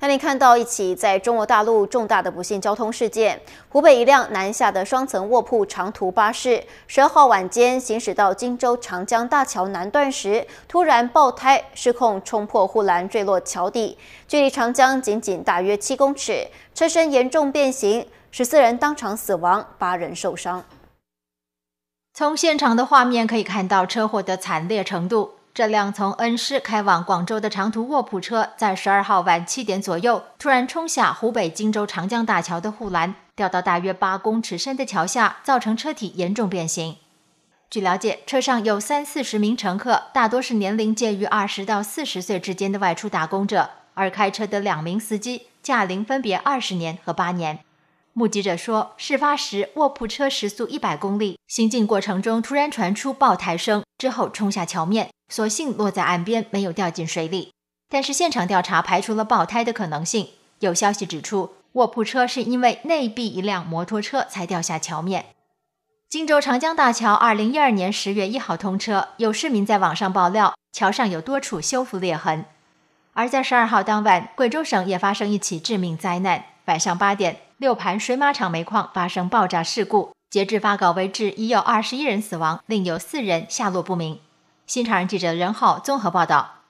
当你看到一起在中国大陆重大的不幸交通事件：湖北一辆南下的双层卧铺长途巴士，十二号晚间行驶到荆州长江大桥南段时，突然爆胎失控，冲破护栏坠落桥底，距离长江仅仅大约七公尺，车身严重变形，十四人当场死亡，八人受伤。从现场的画面可以看到车祸的惨烈程度。这辆从恩施开往广州的长途卧铺车，在十二号晚七点左右突然冲下湖北荆州长江大桥的护栏，掉到大约八公尺深的桥下，造成车体严重变形。据了解，车上有三四十名乘客，大多是年龄介于二十到四十岁之间的外出打工者，而开车的两名司机驾龄分别二十年和八年。目击者说，事发时卧铺车时速一百公里，行进过程中突然传出爆胎声，之后冲下桥面，所幸落在岸边，没有掉进水里。但是现场调查排除了爆胎的可能性。有消息指出，卧铺车是因为内壁一辆摩托车才掉下桥面。荆州长江大桥二零一二年十月一号通车，有市民在网上爆料，桥上有多处修复裂痕。而在十二号当晚，贵州省也发生一起致命灾难，晚上八点。六盘水马场煤矿发生爆炸事故，截至发稿为止，已有二十一人死亡，另有四人下落不明。新常人记者任浩综合报道。